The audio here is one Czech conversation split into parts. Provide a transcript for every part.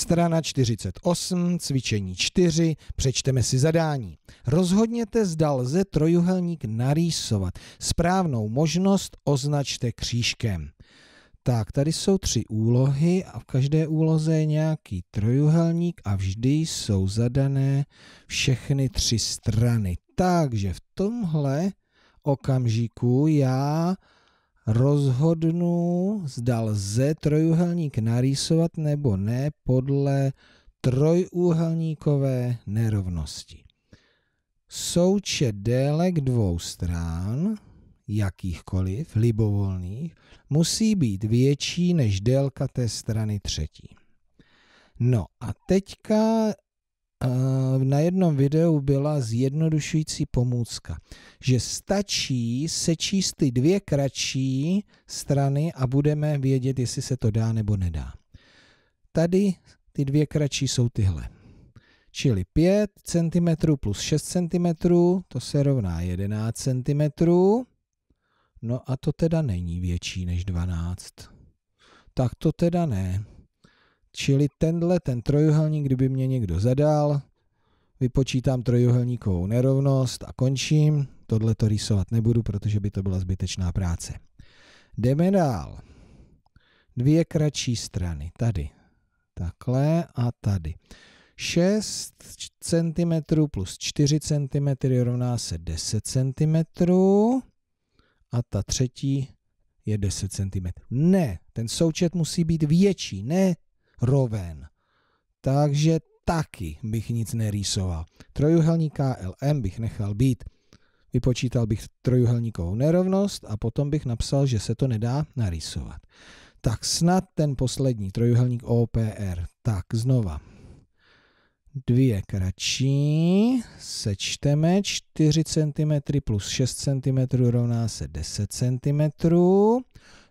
Strana 48, cvičení 4, přečteme si zadání. Rozhodněte, zda lze trojuhelník narýsovat. Správnou možnost označte křížkem. Tak, tady jsou tři úlohy a v každé úloze je nějaký trojuhelník a vždy jsou zadané všechny tři strany. Takže v tomhle okamžiku já rozhodnu, zda lze trojuhelník narýsovat nebo ne podle trojúhelníkové nerovnosti. Součet délek dvou strán, jakýchkoliv, libovolných, musí být větší než délka té strany třetí. No a teďka na jednom videu byla zjednodušující pomůcka, že stačí sečíst ty dvě kratší strany a budeme vědět, jestli se to dá nebo nedá. Tady ty dvě kratší jsou tyhle. Čili 5 cm plus 6 cm, to se rovná 11 cm. No a to teda není větší než 12. Tak to teda ne. Čili tenhle, ten trojuhelník, kdyby mě někdo zadal, vypočítám trojuhelníkovou nerovnost a končím. Tohle to rýsovat nebudu, protože by to byla zbytečná práce. Jdeme dál. Dvě kratší strany. Tady. Takhle a tady. 6 cm plus 4 cm rovná se 10 cm a ta třetí je 10 cm. Ne, ten součet musí být větší, ne roven. Takže taky bych nic nerýsoval. Trojuhelník KLM bych nechal být. Vypočítal bych trojuhelníkovou nerovnost a potom bych napsal, že se to nedá narýsovat. Tak snad ten poslední trojuhelník OPR. Tak znova. Dvě kratší, sečteme 4 cm plus 6 cm rovná se 10 cm.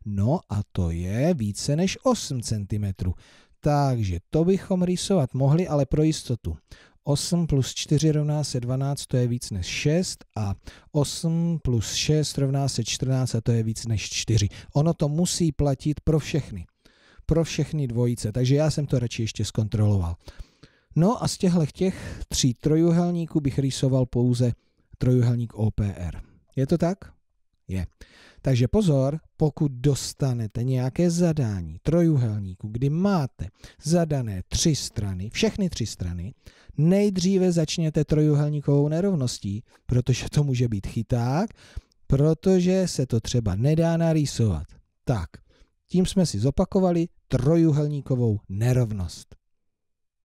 No a to je více než 8 cm. Takže to bychom rýsovat mohli, ale pro jistotu. 8 plus 4 rovná se 12, to je víc než 6 a 8 plus 6 rovná se 14 a to je víc než 4. Ono to musí platit pro všechny. Pro všechny dvojice, takže já jsem to radši ještě zkontroloval. No a z těchto těch tří trojuhelníků bych rýsoval pouze trojuhelník OPR. Je to tak? Je. Takže pozor, pokud dostanete nějaké zadání trojuhelníku, kdy máte zadané tři strany, všechny tři strany, nejdříve začněte trojuhelníkovou nerovností, protože to může být chyták, protože se to třeba nedá narýsovat. Tak, tím jsme si zopakovali trojuhelníkovou nerovnost.